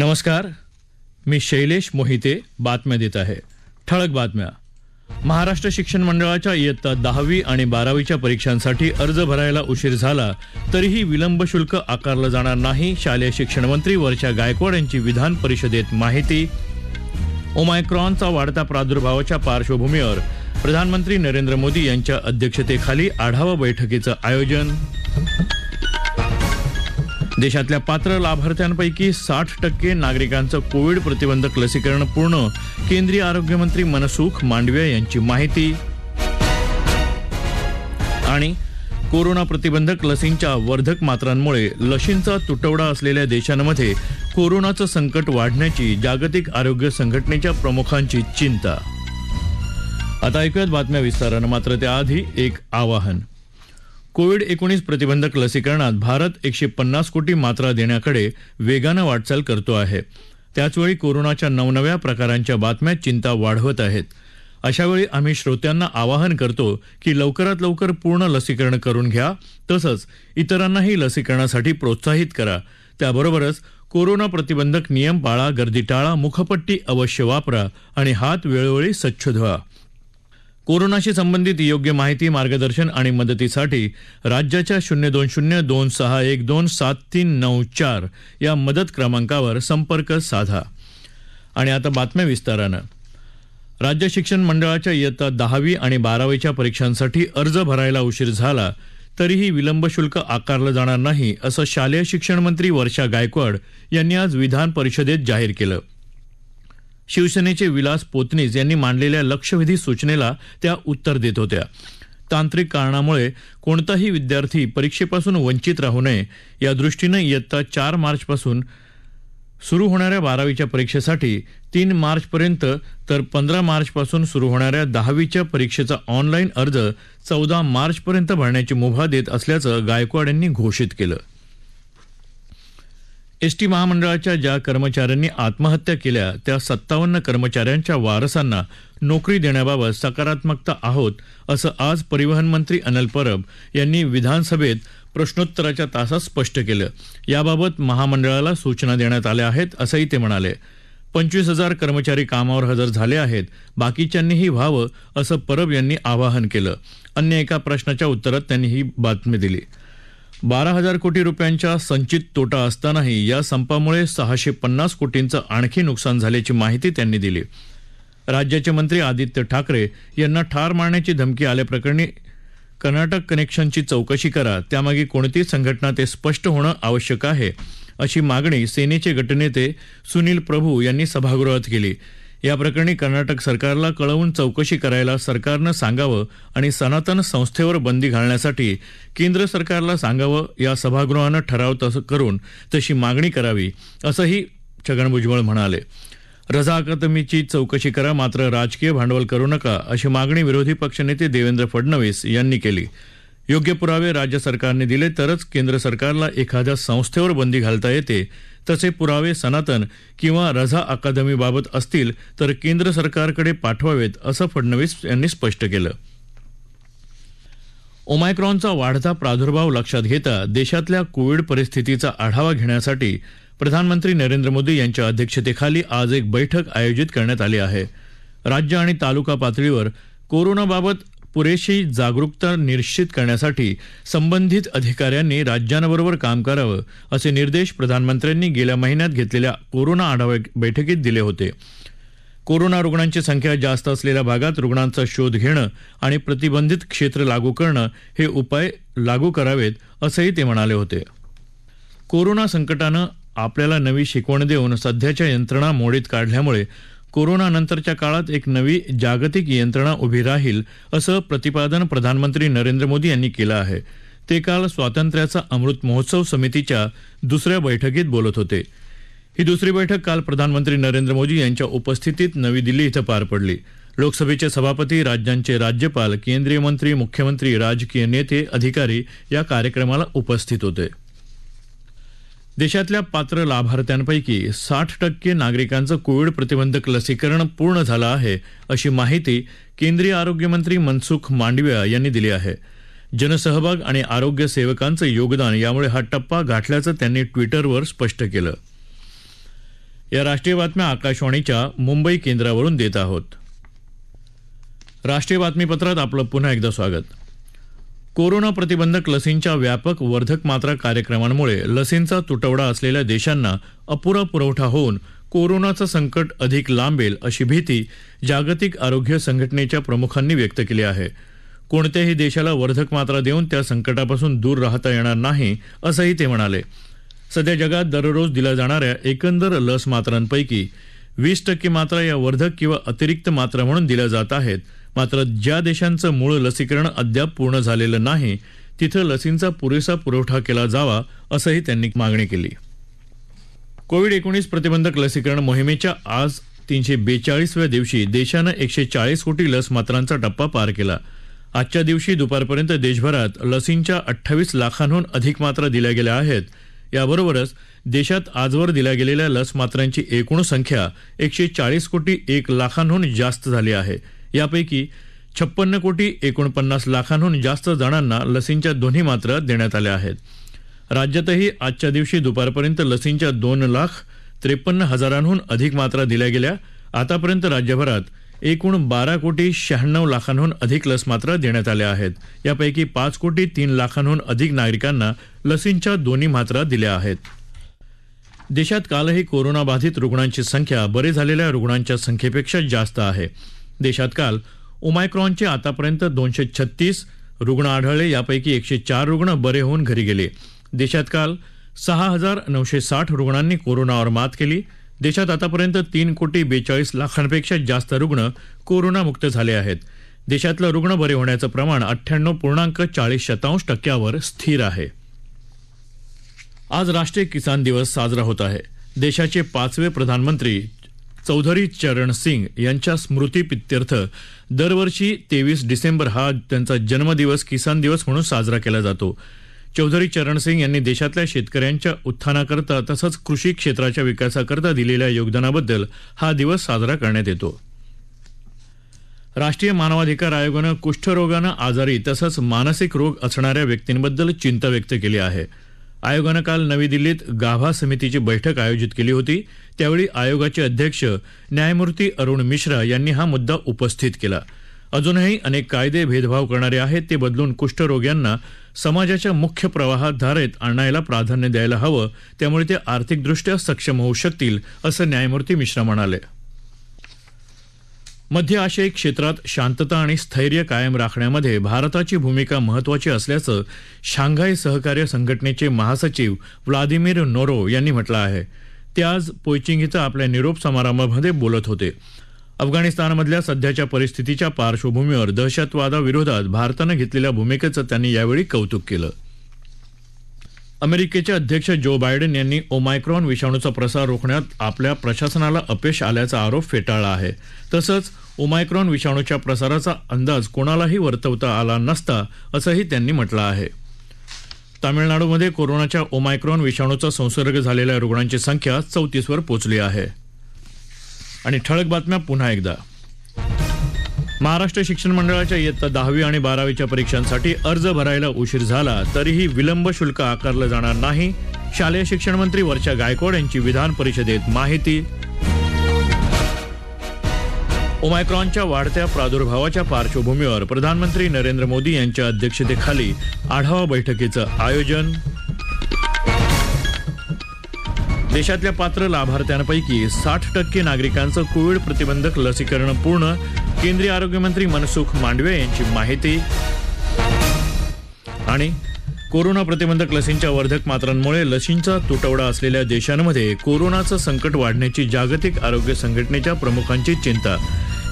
नमस्कार मी शैलेश मोहिते बातम्या देत आहे ठळक बातम्या महाराष्ट्र शिक्षण मंडळाच्या इयत्ता दहावी आणि बारावीच्या परीक्षांसाठी अर्ज भरायला उशीर झाला तरीही विलंब शुल्क आकारलं जाणार नाही शालेय शिक्षण मंत्री वर्षा गायकवाड यांची विधान परिषदेत माहिती ओमायक्रॉनचा वाढता प्रादुर्भावाच्या पार्श्वभूमीवर प्रधानमंत्री नरेंद्र मोदी यांच्या अध्यक्षतेखाली आढावा बैठकीचं आयोजन देशातल्या पात्र लाभार्थ्यांपैकी साठ टक्के नागरिकांचं कोविड प्रतिबंधक लसीकरण पूर्ण केंद्रीय आरोग्यमंत्री मनसुख मांडविया यांची माहिती आणि कोरोना प्रतिबंधक लसींच्या वर्धक मात्रांमुळे लशींचा तुटवडा असलेल्या देशांमध्ये कोरोनाचं संकट वाढण्याची जागतिक आरोग्य संघटनेच्या प्रमुखांची चिंता आता ऐकूयात बातम्या विस्तारानं मात्र त्याआधी एक आवाहन कोविड एकोणीस प्रतिबंधक लसीकरणात भारत एकशे पन्नास कोटी मात्रा देण्याकडे वेगानं वाटचाल करतो आहे त्याचवेळी कोरोनाच्या नवनव्या प्रकारांच्या बातम्या चिंता वाढवत आहेत अशावेळी आम्ही श्रोत्यांना आवाहन करतो की लवकरात लवकर पूर्ण लसीकरण करून घ्या तसंच इतरांनाही लसीकरणासाठी प्रोत्साहित करा त्याबरोबरच कोरोना प्रतिबंधक नियम पाळा गर्दी टाळा मुखपट्टी अवश्य वापरा आणि हात वेळोवेळी स्वच्छ धुवा कोरोनाशी संबंधित योग्य माहिती मार्गदर्शन आणि मदतीसाठी राज्याच्या शून्य दोन शून्य दोन सहा एक दोन सात तीन नऊ चार या मदत क्रमांकावर संपर्क साधा आणि आता बातम्या विस्तारानं राज्य शिक्षण मंडळाच्या इयत्ता दहावी आणि बारावीच्या परीक्षांसाठी अर्ज भरायला उशीर झाला तरीही विलंब शुल्क आकारलं जाणार नाही असं शालेय शिक्षण मंत्री वर्षा गायकवाड यांनी आज विधान परिषदेत जाहीर केलं शिवसेनेचे विलास पोतनीस यांनी मांडलेल्या लक्षवेधी सूचनेला त्या उत्तर देत होत्या तांत्रिक कारणामुळे कोणताही विद्यार्थी परीक्षेपासून वंचित राहू नये या दृष्टीनं इयत्ता चार मार्चपासून सुरू होणाऱ्या बारावीच्या परीक्षेसाठी तीन मार्चपर्यंत तर पंधरा मार्चपासून सुरू होणाऱ्या दहावीच्या परीक्षेचा ऑनलाईन अर्ज चौदा मार्चपर्यंत भरण्याची मुभा देत असल्याचं गायकवाड यांनी घोषित केलं एसटी महामंडळाच्या ज्या कर्मचाऱ्यांनी आत्महत्या केल्या त्या सत्तावन्न कर्मचाऱ्यांच्या वारसांना नोकरी देण्याबाबत सकारात्मकता आहोत असं आज परिवहन मंत्री अनिल परब यांनी विधानसभेत प्रश्नोत्तराच्या तासात स्पष्ट केलं याबाबत महामंडळाला सूचना देण्यात आल्या आहेत असंही ते म्हणाले पंचवीस हजार कर्मचारी कामावर हजर झाले आहेत बाकीच्यांनीही व्हावं असं परब यांनी आवाहन केलं अन्य एका प्रश्नाच्या उत्तरात त्यांनी ही बातमी दिली बारा हजार कोटी रुपयांच्या संचित तोटा असतानाही या संपामुळे सहाशे पन्नास कोटींचं आणखी नुकसान झाल्याची माहिती त्यांनी दिली राज्याचे मंत्री आदित्य ठाकरे यांना ठार मारण्याची धमकी आल्याप्रकरणी कर्नाटक कनेक्शनची चौकशी करा त्यामागे कोणती संघटना ते स्पष्ट होणं आवश्यक आहे अशी मागणी सेनेचे गटनेते सुनील प्रभू यांनी सभागृहात केली या प्रकरणी कर्नाटक सरकारला कळवून चौकशी करायला सरकारनं सांगावं आणि सनातन संस्थेवर बंदी घालण्यासाठी केंद्र सरकारला सांगावं या सभागृहानं ठराव करून तशी मागणी करावी असंही छगन भुजबळ म्हणाले रजा अकादमीची चौकशी करा मात्र राजकीय भांडवल करू नका अशी मागणी विरोधी पक्षनेते देवेंद्र फडणवीस यांनी केली योग्य पुरावे राज्य सरकारने दिले तरच केंद्र सरकारला एखाद्या संस्थेवर बंदी घालता येते तसे पुरावे सनातन किंवा रझा अकादमीबाबत असतील तर केंद्र सरकारकडे पाठवावेत असं फडणवीस यांनी स्पष्ट केलं ओमायक्रॉनचा वाढता प्रादुर्भाव लक्षात घेता देशातल्या कोविड परिस्थितीचा आढावा घेण्यासाठी प्रधानमंत्री नरेंद्र मोदी यांच्या अध्यक्षतेखाली आज एक बैठक आयोजित करण्यात आली आहे राज्य आणि तालुका पातळीवर कोरोनाबाबत पुरेशी जागरूकता निश्चित करण्यासाठी संबंधित अधिकाऱ्यांनी राज्यांबरोबर काम करावं असे निर्देश प्रधानमंत्र्यांनी गेल्या महिन्यात घेतलेल्या कोरोना आढावा बैठकीत दिले होते कोरोना रुग्णांची संख्या जास्त असलेल्या भागात रुग्णांचा शोध घेणं आणि प्रतिबंधित क्षेत्र लागू करणं हे उपाय लागू करावेत असंही ते म्हणाले होते कोरोना संकटानं आपल्याला नवी शिकवण देऊन सध्याच्या यंत्रणा मोडीत काढल्यामुळे कोरोनानंतरच्या काळात एक नवी जागतिक यंत्रणा उभी राहील असं प्रतिपादन प्रधानमंत्री नरेंद्र मोदी यांनी केलं आहे ते काल स्वातंत्र्याचा अमृत महोत्सव समितीच्या दुसऱ्या बैठकीत बोलत होते ही दुसरी बैठक काल प्रधानमंत्री नरेंद्र मोदी यांच्या उपस्थितीत नवी दिल्ली इथं पार पडली लोकसभेचे सभापती राज्यांचे राज्यपाल केंद्रीय मंत्री मुख्यमंत्री राजकीय नेते अधिकारी या कार्यक्रमाला उपस्थित होते देशातल्या पात्र लाभार्थ्यांपैकी साठ टक्के नागरिकांचं कोविड प्रतिबंधक लसीकरण पूर्ण झालं आहे अशी माहिती केंद्रीय आरोग्यमंत्री मनसुख मांडविया यांनी दिली आहे जनसहभाग आणि आरोग्य सेवकांचं योगदान यामुळे हा टप्पा गाठल्याचं त्यांनी ट्विटरवर स्पष्ट केलं या राष्ट्रीय बातम्या आकाशवाणीच्या मुंबई केंद्रावरून देत आहोत राष्ट्रीय बातमीपत्रात आपलं पुन्हा एकदा स्वागत कोरोना प्रतिबंधक लसींच्या व्यापक वर्धक मात्रा कार्यक्रमांमुळे लसींचा तुटवडा असलेल्या देशांना अपुरा पुरवठा होऊन कोरोनाचं संकट अधिक लांबेल अशी भीती जागतिक आरोग्य संघटनेच्या प्रमुखांनी व्यक्त केली आहे कोणत्याही देशाला वर्धक मात्रा देऊन त्या संकटापासून दूर राहता येणार नाही असंही ते म्हणाले सध्या जगात दररोज दिल्या जाणाऱ्या एकंदर लस मात्रांपैकी वीस टक्के मात्रा या वर्धक किंवा अतिरिक्त मात्रा म्हणून दिल्या जात आहेत मात्र ज्या देशांचं मूळ लसीकरण अद्याप पूर्ण झालेलं नाही तिथं लसींचा पुरेसा पुरवठा केला जावा असंही त्यांनी मागणी केली कोविड एकोणीस प्रतिबंधक लसीकरण मोहिमेच्या आज तीनशे बेचाळीसव्या दिवशी देशानं एकशे चाळीस कोटी लस मात्रांचा टप्पा पार केला आजच्या दिवशी दुपारपर्यंत देशभरात लसींच्या अठ्ठावीस लाखांहून अधिक मात्रा दिल्या गेल्या आहेत याबरोबरच देशात आजवर दिल्या गेलेल्या लस मात्रांची एकूण संख्या एकशे चाळीस कोटी एक लाखांहून जास्त झाली आहे यापैकी छप्पन्न कोटी एकोणपन्नास लाखांहून जास्त जणांना लसींच्या दोन्ही मात्रा देण्यात आल्या आहेत राज्यातही आजच्या दिवशी दुपारपर्यंत लसींच्या दोन लाख त्रेपन्न हजारांहून अधिक मात्रा दिल्या गेल्या आतापर्यंत राज्यभरात एकूण बारा कोटी शहाण्णव लाखांहून अधिक लस मात्रा देण्यात आल्या आहेत यापैकी पाच कोटी तीन लाखांहून अधिक नागरिकांना लसींच्या दोन्ही मात्रा दिल्या आहेत देशात कालही कोरोनाबाधित रुग्णांची संख्या बरे झालेल्या रुग्णांच्या संख्येपेक्षा जास्त आहे देशात काल ओमायक्रॉनचे आतापर्यंत दोनशे छत्तीस रुग्ण आढळले यापैकी एकशे चार रुग्ण बरे होऊन घरी गेले देशात काल सहा हजार नऊशे साठ रुग्णांनी कोरोनावर मात केली देशात आतापर्यंत तीन कोटी बेचाळीस लाखांपेक्षा जास्त रुग्ण कोरोनामुक्त झाले आहेत देशातलं रुग्ण बरे होण्याचं प्रमाण अठ्ठ्याण्णव पूर्णांक चाळीस शतांश टक्क्यावर स्थिर आहे आज राष्ट्रीय किसान दिवस साजरा होत आहे देशाचे पाचवे प्रधानमंत्री चौधरी चरण सिंग यांच्या स्मृतीपित्यर्थ दरवर्षी तेवीस डिसेंबर हा त्यांचा जन्मदिवस किसान दिवस म्हणून साजरा केला जातो चौधरी चरण सिंग यांनी देशातल्या शेतकऱ्यांच्या उत्थानाकरता तसंच कृषी क्षेत्राच्या विकासाकरता दिलेल्या योगदानाबद्दल हा दिवस साजरा करण्यात येतो राष्ट्रीय मानवाधिकार आयोगानं कुष्ठरोगानं आजारी तसंच मानसिक रोग असणाऱ्या व्यक्तींबद्दल चिंता व्यक्त केली आहे आयोगानं काल नवी दिल्लीत गाभा समितीची बैठक आयोजित केली होती त्यावेळी आयोगाचे अध्यक्ष न्यायमूर्ती अरुण मिश्रा यांनी हा मुद्दा उपस्थित केला अजूनही अनेक कायदे भेदभाव करणारे आहेत ते बदलून कुष्ठरोग्यांना समाजाच्या मुख्य प्रवाहात धारेत आणायला प्राधान्य द्यायला हवं त्यामुळे ते आर्थिकदृष्ट्या सक्षम होऊ शकतील असं न्यायमूर्ती मिश्रा म्हणाले मध्य आशियाई क्षेत्रात शांतता आणि स्थैर्य कायम राखण्यामध्ये भारताची भूमिका महत्वाची असल्याचं शांघाय सहकार्य संघटनेचे महासचिव व्लादिमीर नोरो यांनी म्हटलं आहे ते आज पोयचिंग इथं आपल्या निरोप समारंभामध्ये बोलत होते अफगाणिस्तानमधल्या सध्याच्या परिस्थितीच्या पार्श्वभूमीवर दहशतवादाविरोधात भारतानं घेतलेल्या भूमिकेचं त्यांनी यावेळी कौतुक केलं अमेरिकेचे अध्यक्ष जो बायडेन यांनी ओमायक्रॉन विषाणूचा प्रसार रोखण्यात आपल्या प्रशासनाला अपयश आल्याचा आरोप फेटाळला आहे तसंच ओमायक्रॉन विषाणूच्या प्रसाराचा अंदाज कोणालाही वर्तवता आला नसता असंही त्यांनी म्हटलं आहे तामिळनाडूमध्ये कोरोनाच्या ओमायक्रॉन विषाणूचा संसर्ग झालेल्या रुग्णांची संख्या चौतीसवर पोचली आहे आणि ठळक बातम्या पुन्हा एकदा महाराष्ट्र शिक्षण मंडळाच्या इयत्ता दहावी आणि बारावीच्या परीक्षांसाठी अर्ज भरायला उशीर झाला तरीही विलंब शुल्क आकारलं जाणार नाही शालेय शिक्षण मंत्री वर्षा गायकवाड यांची विधान परिषदेत माहिती ओमायक्रॉनच्या वाढत्या प्रादुर्भावाच्या पार्श्वभूमीवर प्रधानमंत्री नरेंद्र मोदी यांच्या अध्यक्षतेखाली आढावा बैठकीचं आयोजन देशातल्या पात्र लाभार्थ्यांपैकी साठ टक्के नागरिकांचं कोविड प्रतिबंधक लसीकरण पूर्ण केंद्रीय आरोग्यमंत्री मनसुख मांडवे यांची माहिती आणि कोरोना प्रतिबंधक लसींच्या वर्धक मात्रांमुळे लसींचा तुटवडा असलेल्या देशांमध्ये कोरोनाचं संकट वाढण्याची जागतिक आरोग्य संघटनेच्या प्रमुखांची चिंता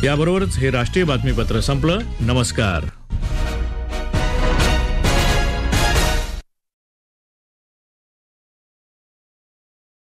याबरोबरच हे राष्ट्रीय बातमीपत्र संपलं नमस्कार